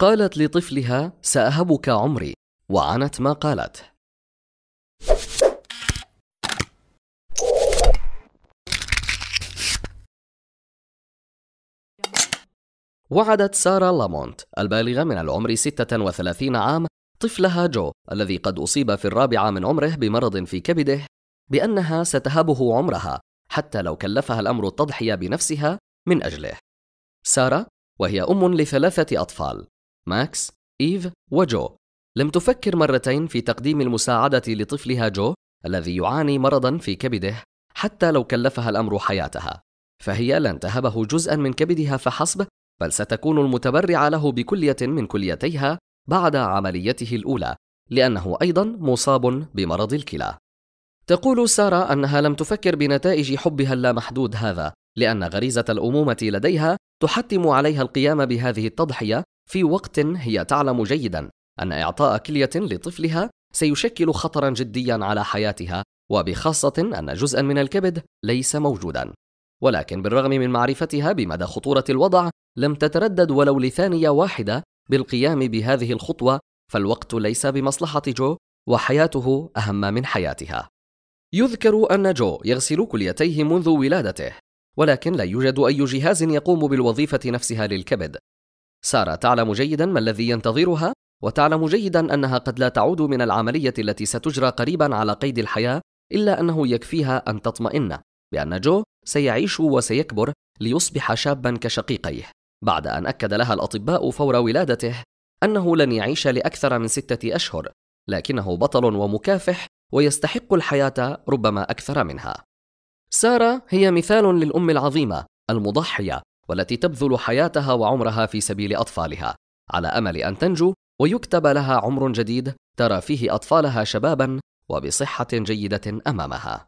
قالت لطفلها ساهبك عمري وعنت ما قالته وعدت سارة لامونت البالغة من العمر 36 عام طفلها جو الذي قد أصيب في الرابعة من عمره بمرض في كبده بأنها ستهبه عمرها حتى لو كلفها الأمر التضحية بنفسها من أجله. سارة وهي أم لثلاثة أطفال ماكس، إيف وجو لم تفكر مرتين في تقديم المساعدة لطفلها جو الذي يعاني مرضا في كبده حتى لو كلفها الأمر حياتها فهي لن تهبه جزءا من كبدها فحسب بل ستكون المتبرعة له بكلية من كليتيها بعد عمليته الأولى لأنه أيضا مصاب بمرض الكلى تقول سارة أنها لم تفكر بنتائج حبها اللامحدود هذا لأن غريزة الأمومة لديها تحتم عليها القيام بهذه التضحية في وقت هي تعلم جيدا أن إعطاء كلية لطفلها سيشكل خطرا جديا على حياتها وبخاصة أن جزءا من الكبد ليس موجودا ولكن بالرغم من معرفتها بمدى خطورة الوضع لم تتردد ولو لثانية واحدة بالقيام بهذه الخطوة فالوقت ليس بمصلحة جو وحياته أهم من حياتها يذكر أن جو يغسل كليتيه منذ ولادته ولكن لا يوجد أي جهاز يقوم بالوظيفة نفسها للكبد سارة تعلم جيدا ما الذي ينتظرها وتعلم جيدا أنها قد لا تعود من العملية التي ستجرى قريبا على قيد الحياة إلا أنه يكفيها أن تطمئن بأن جو سيعيش وسيكبر ليصبح شابا كشقيقيه بعد أن أكد لها الأطباء فور ولادته أنه لن يعيش لأكثر من ستة أشهر لكنه بطل ومكافح ويستحق الحياة ربما أكثر منها سارة هي مثال للأم العظيمة المضحية والتي تبذل حياتها وعمرها في سبيل أطفالها على أمل أن تنجو ويكتب لها عمر جديد ترى فيه أطفالها شبابا وبصحة جيدة أمامها